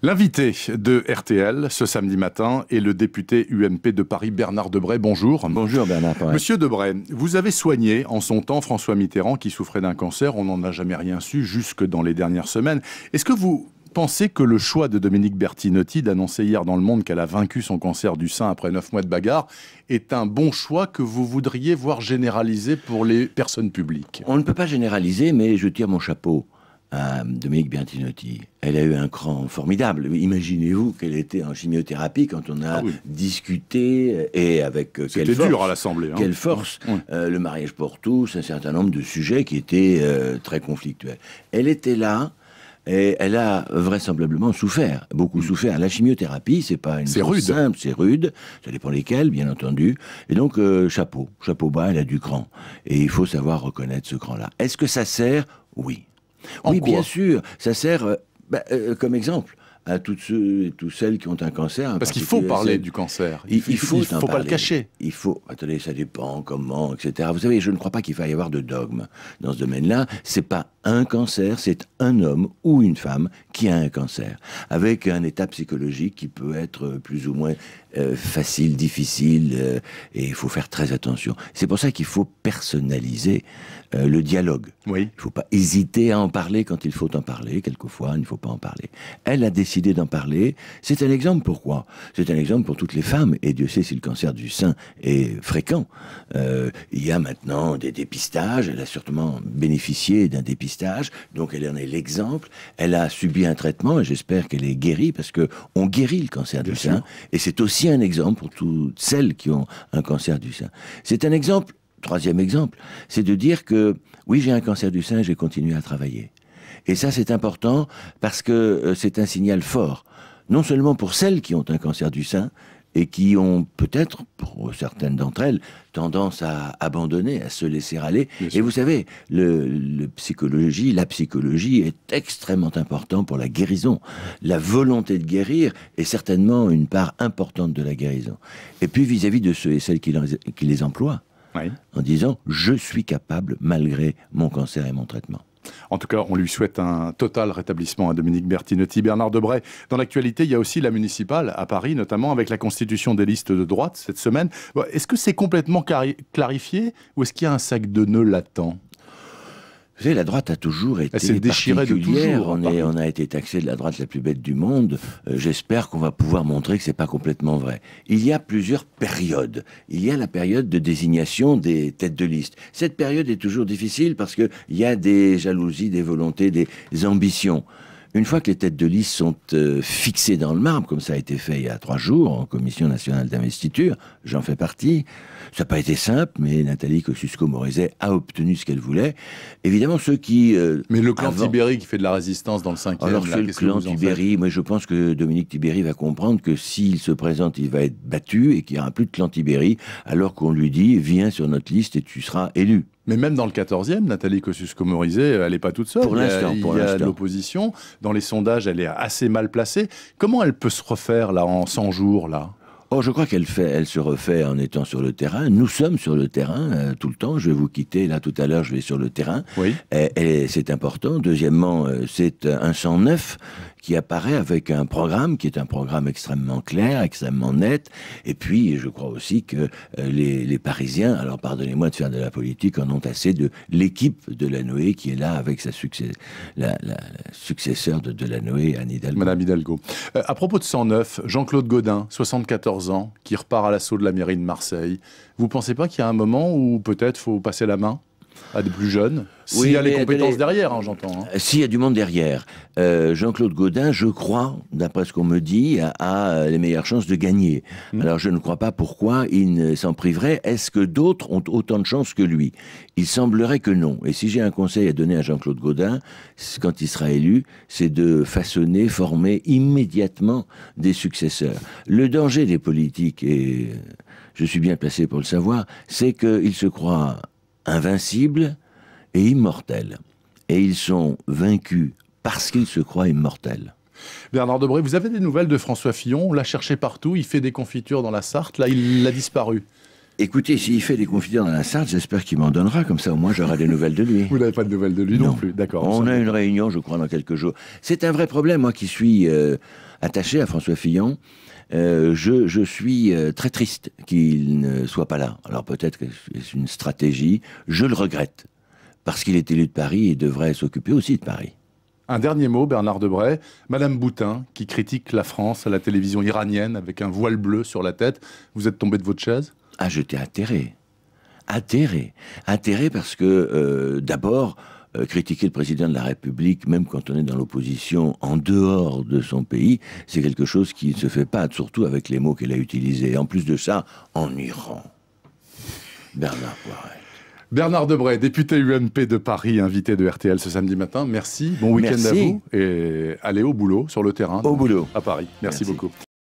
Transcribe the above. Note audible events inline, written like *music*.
L'invité de RTL ce samedi matin est le député UMP de Paris, Bernard Debray. Bonjour. Bonjour Bernard. Monsieur Debray, vous avez soigné en son temps François Mitterrand qui souffrait d'un cancer. On n'en a jamais rien su jusque dans les dernières semaines. Est-ce que vous pensez que le choix de Dominique Bertinotti d'annoncer hier dans Le Monde qu'elle a vaincu son cancer du sein après neuf mois de bagarre est un bon choix que vous voudriez voir généralisé pour les personnes publiques On ne peut pas généraliser, mais je tire mon chapeau à Dominique Bertinotti. Elle a eu un cran formidable. Imaginez-vous qu'elle était en chimiothérapie quand on a ah discuté euh, et avec euh, quelle force, l'Assemblée. Hein. Quelle force euh, le mariage pour tous, un certain nombre de sujets qui étaient très conflictuels. Elle était là. Et elle a vraisemblablement souffert, beaucoup mm. souffert. La chimiothérapie, c'est pas une chose simple, c'est rude. Ça dépend lesquels, bien entendu. Et donc, chapeau, chapeau bas, elle a du cran. Et il faut savoir reconnaître ce cran-là. Est-ce que ça sert Oui oui, bien sûr, ça sert euh, bah, euh, comme exemple à toutes ceux et celles qui ont un cancer. Parce qu'il faut parler du cancer. Il, faut, il pas le cacher. Il faut. Attendez, ça dépend comment, etc. Vous savez, je ne crois pas qu'il va y avoir de dogme dans ce domaine-là. C'est pas un cancer, c'est un homme ou une femme qui a un cancer, avec un état psychologique qui peut être plus ou moins euh, facile, difficile, et il faut faire très attention. C'est pour ça qu'il faut personnaliser euh, le dialogue. Oui. Il ne faut pas hésiter à en parler quand il faut en parler. Quelquefois, il ne faut pas en parler. Elle a décidé d'en parler. C'est un exemple pourquoi C'est un exemple pour toutes les femmes. Et Dieu sait si le cancer du sein est fréquent. Euh, il y a maintenant des dépistages. Elle a sûrement bénéficié d'un dépistage. Donc elle en est l'exemple. Elle a subi un traitement et j'espère qu'elle est guérie parce que on guérit le cancer du sein. Et c'est aussi un exemple pour toutes celles qui ont un cancer du sein. C'est un exemple troisième exemple, c'est de dire que oui, j'ai un cancer du sein, j'ai continué à travailler. Et ça, c'est important parce que euh, c'est un signal fort, non seulement pour celles qui ont un cancer du sein et qui ont peut-être, pour certaines d'entre elles, tendance à abandonner, à se laisser aller. et vous savez, le, psychologie, la psychologie est extrêmement importante pour la guérison. La volonté de guérir est certainement une part importante de la guérison. Et puis vis-à-vis de ceux et celles qui les emploient, en disant je suis capable malgré mon cancer et mon traitement. En tout cas, on lui souhaite un total rétablissement à Dominique Bertinotti. Bernard Debray, dans l'actualité, il y a aussi la municipale à Paris, notamment avec la constitution des listes de droite cette semaine. Est-ce que c'est complètement clarifié ou est-ce qu'il y a un sac de nœuds latent vous savez, la droite a toujours été Elle déchirée hein, On, est, on, a été taxé de la droite la plus bête du monde. Euh, j'espère qu'on va pouvoir montrer que c'est pas complètement vrai. Il y a plusieurs périodes. Il y a la période de désignation des têtes de liste. Cette période est toujours difficile parce qu'il y a des jalousies, des volontés, des ambitions. Une fois que les têtes de liste sont euh, fixées dans le marbre, comme ça a été fait il y a trois jours en Commission nationale d'investiture, j'en fais partie, ça n'a pas été simple, mais Nathalie Kosciusko-Morizet a obtenu ce qu'elle voulait. Évidemment, ceux qui... Euh, mais le clan qui fait de la résistance dans le 5 Alors c'est le clan Tibéry, moi je pense que Dominique Tibéri va comprendre que s'il se présente, il va être battu et qu'il n'y aura plus de clan Tibéri, alors qu'on lui dit, viens sur notre liste et tu seras élu. Mais même dans le 14e, Nathalie Kosciusko-Morizet, euh, elle n'est pas toute seule. Pour l'instant, il y a, l'opposition. Dans les sondages, elle est assez mal placée. Comment elle peut se refaire là en 100 jours là Oh, je crois qu'elle fait, elle se refait en étant sur le terrain. Nous sommes sur le terrain euh, tout le temps. Je vais vous quitter là tout à l'heure. Je vais sur le terrain. Oui. Et, c'est important. Deuxièmement, euh, c'est un 109 qui apparaît avec un programme qui est un programme extrêmement clair, extrêmement net. Et puis, je crois aussi que euh, les, Parisiens, alors pardonnez-moi de faire de la politique, en ont assez de l'équipe de la Noé qui est là avec sa la, la, successeur de Delanoë, Anne Hidalgo. Madame Hidalgo. à propos de 109, Jean-Claude Godin, 74 ans, qui repart à l'assaut de la mairie de Marseille. Vous pensez pas qu'il y a un moment où peut-être faut passer la main à des plus jeunes. S'il y a les compétences derrière, hein, j'entends. Hein. Euh, s'il y a du monde derrière. Euh, Jean-Claude Gaudin, je crois, d'après ce qu'on me dit, a, euh, les meilleures chances de gagner. Hmm. Alors je ne crois pas pourquoi il s'en priverait. Est-ce que d'autres ont autant de chances que lui Il semblerait que non. Et si j'ai un conseil à donner à Jean-Claude Gaudin, quand il sera élu, c'est de façonner, former immédiatement des successeurs. Le danger des politiques, et je suis bien placé pour le savoir, c'est qu'ils se croient invincibles et immortels. Et ils sont vaincus parce qu'ils se croient immortels. Bernard Debré, vous avez des nouvelles de François Fillon On l'a cherché partout, il fait des confitures dans la Sarthe, là il a disparu. Écoutez, s'il fait des confitures dans la Sarthe, j'espère qu'il m'en donnera, comme ça au moins j'aurai des nouvelles de lui. *laughs* Vous n'avez pas de nouvelles de lui non, plus, d'accord. On a une réunion, je crois, dans quelques jours. C'est un vrai problème, moi qui suis euh, attaché à François Fillon. Euh, je, suis euh, très triste qu'il ne soit pas là. Alors peut-être que c'est une stratégie, je le regrette, parce qu'il est élu de Paris et devrait s'occuper aussi de Paris. Un dernier mot, Bernard Debray. Madame Boutin, qui critique la France à la télévision iranienne avec un voile bleu sur la tête, vous êtes tombé de votre chaise Ah, j'étais atterré. Atterré. Atterré parce que, euh, d'abord, euh, critiquer le président de la République, même quand on est dans l'opposition, en dehors de son pays, c'est quelque chose qui ne se fait pas, surtout avec les mots qu'elle a utilisés. En plus de ça, en Iran. Bernard Poiret. Bernard Debray, député UMP de Paris, invité de RTL ce samedi matin. Merci, bon week-end à vous et allez au boulot sur le terrain. Au boulot. À Paris. Merci. beaucoup.